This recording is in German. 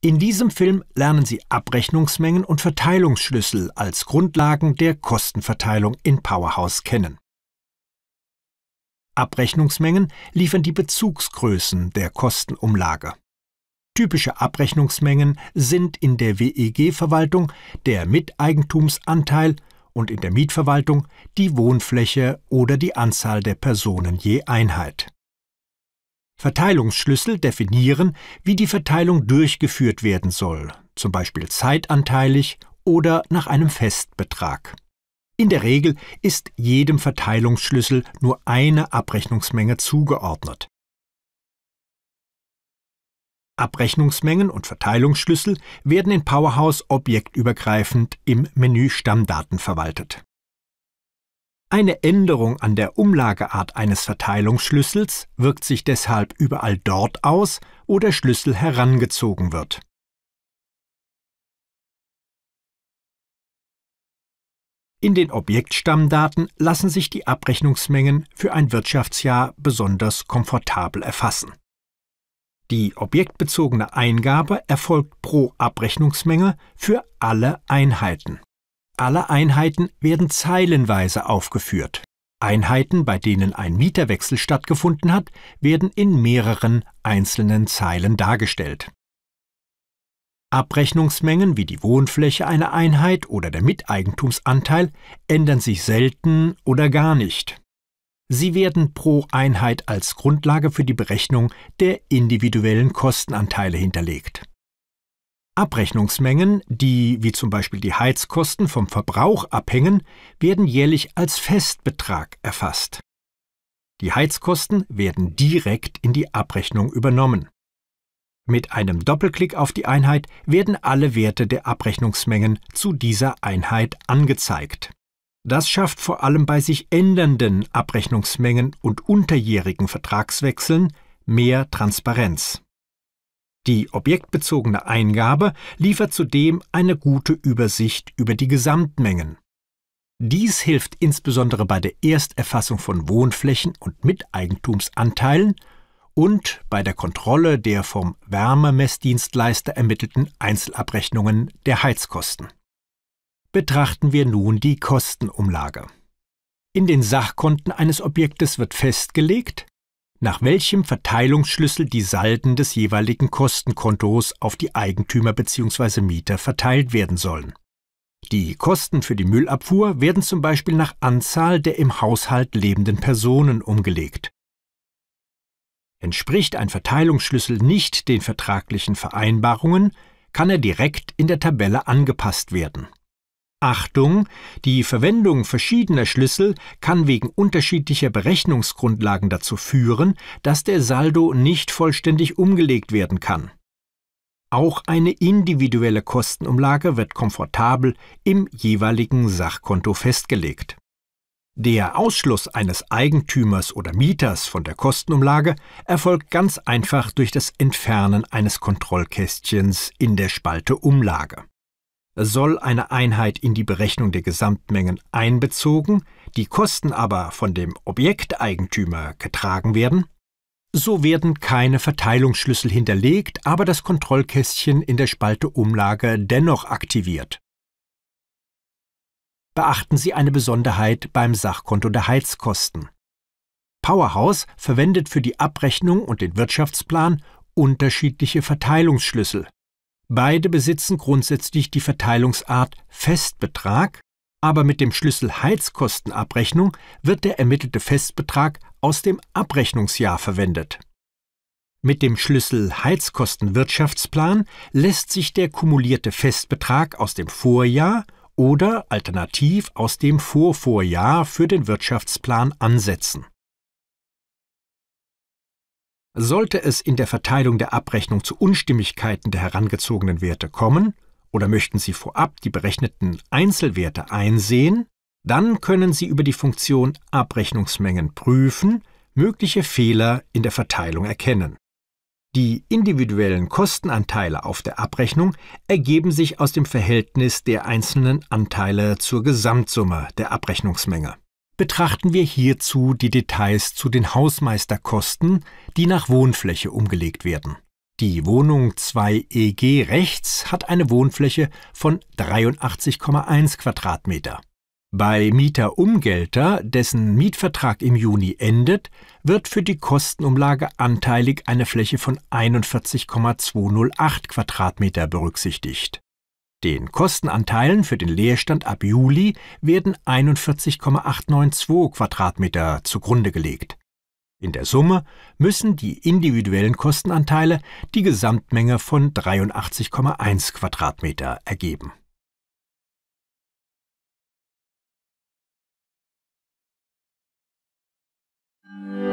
In diesem Film lernen Sie Abrechnungsmengen und Verteilungsschlüssel als Grundlagen der Kostenverteilung in Powerhouse kennen. Abrechnungsmengen liefern die Bezugsgrößen der Kostenumlage. Typische Abrechnungsmengen sind in der WEG-Verwaltung der Miteigentumsanteil und in der Mietverwaltung die Wohnfläche oder die Anzahl der Personen je Einheit. Verteilungsschlüssel definieren, wie die Verteilung durchgeführt werden soll, zum Beispiel zeitanteilig oder nach einem Festbetrag. In der Regel ist jedem Verteilungsschlüssel nur eine Abrechnungsmenge zugeordnet. Abrechnungsmengen und Verteilungsschlüssel werden in Powerhouse objektübergreifend im Menü Stammdaten verwaltet. Eine Änderung an der Umlageart eines Verteilungsschlüssels wirkt sich deshalb überall dort aus, wo der Schlüssel herangezogen wird. In den Objektstammdaten lassen sich die Abrechnungsmengen für ein Wirtschaftsjahr besonders komfortabel erfassen. Die objektbezogene Eingabe erfolgt pro Abrechnungsmenge für alle Einheiten. Alle Einheiten werden zeilenweise aufgeführt. Einheiten, bei denen ein Mieterwechsel stattgefunden hat, werden in mehreren einzelnen Zeilen dargestellt. Abrechnungsmengen wie die Wohnfläche einer Einheit oder der Miteigentumsanteil ändern sich selten oder gar nicht. Sie werden pro Einheit als Grundlage für die Berechnung der individuellen Kostenanteile hinterlegt. Abrechnungsmengen, die wie zum Beispiel die Heizkosten vom Verbrauch abhängen, werden jährlich als Festbetrag erfasst. Die Heizkosten werden direkt in die Abrechnung übernommen. Mit einem Doppelklick auf die Einheit werden alle Werte der Abrechnungsmengen zu dieser Einheit angezeigt. Das schafft vor allem bei sich ändernden Abrechnungsmengen und unterjährigen Vertragswechseln mehr Transparenz. Die objektbezogene Eingabe liefert zudem eine gute Übersicht über die Gesamtmengen. Dies hilft insbesondere bei der Ersterfassung von Wohnflächen und Miteigentumsanteilen und bei der Kontrolle der vom Wärmemessdienstleister ermittelten Einzelabrechnungen der Heizkosten. Betrachten wir nun die Kostenumlage. In den Sachkonten eines Objektes wird festgelegt, nach welchem Verteilungsschlüssel die Salden des jeweiligen Kostenkontos auf die Eigentümer bzw. Mieter verteilt werden sollen. Die Kosten für die Müllabfuhr werden zum Beispiel nach Anzahl der im Haushalt lebenden Personen umgelegt. Entspricht ein Verteilungsschlüssel nicht den vertraglichen Vereinbarungen, kann er direkt in der Tabelle angepasst werden Achtung, die Verwendung verschiedener Schlüssel kann wegen unterschiedlicher Berechnungsgrundlagen dazu führen, dass der Saldo nicht vollständig umgelegt werden kann. Auch eine individuelle Kostenumlage wird komfortabel im jeweiligen Sachkonto festgelegt. Der Ausschluss eines Eigentümers oder Mieters von der Kostenumlage erfolgt ganz einfach durch das Entfernen eines Kontrollkästchens in der Spalte Umlage soll eine Einheit in die Berechnung der Gesamtmengen einbezogen, die Kosten aber von dem Objekteigentümer getragen werden, so werden keine Verteilungsschlüssel hinterlegt, aber das Kontrollkästchen in der Spalte Umlage dennoch aktiviert. Beachten Sie eine Besonderheit beim Sachkonto der Heizkosten. Powerhouse verwendet für die Abrechnung und den Wirtschaftsplan unterschiedliche Verteilungsschlüssel. Beide besitzen grundsätzlich die Verteilungsart Festbetrag, aber mit dem Schlüssel Heizkostenabrechnung wird der ermittelte Festbetrag aus dem Abrechnungsjahr verwendet. Mit dem Schlüssel Heizkostenwirtschaftsplan lässt sich der kumulierte Festbetrag aus dem Vorjahr oder alternativ aus dem Vorvorjahr für den Wirtschaftsplan ansetzen sollte es in der Verteilung der Abrechnung zu Unstimmigkeiten der herangezogenen Werte kommen, oder möchten Sie vorab die berechneten Einzelwerte einsehen, dann können Sie über die Funktion Abrechnungsmengen prüfen, mögliche Fehler in der Verteilung erkennen. Die individuellen Kostenanteile auf der Abrechnung ergeben sich aus dem Verhältnis der einzelnen Anteile zur Gesamtsumme der Abrechnungsmenge betrachten wir hierzu die Details zu den Hausmeisterkosten, die nach Wohnfläche umgelegt werden. Die Wohnung 2EG e rechts hat eine Wohnfläche von 83,1 Quadratmeter. Bei Mieter Umgelter, dessen Mietvertrag im Juni endet, wird für die Kostenumlage anteilig eine Fläche von 41,208 Quadratmeter berücksichtigt. Den Kostenanteilen für den Leerstand ab Juli werden 41,892 Quadratmeter zugrunde gelegt. In der Summe müssen die individuellen Kostenanteile die Gesamtmenge von 83,1 Quadratmeter ergeben. Thank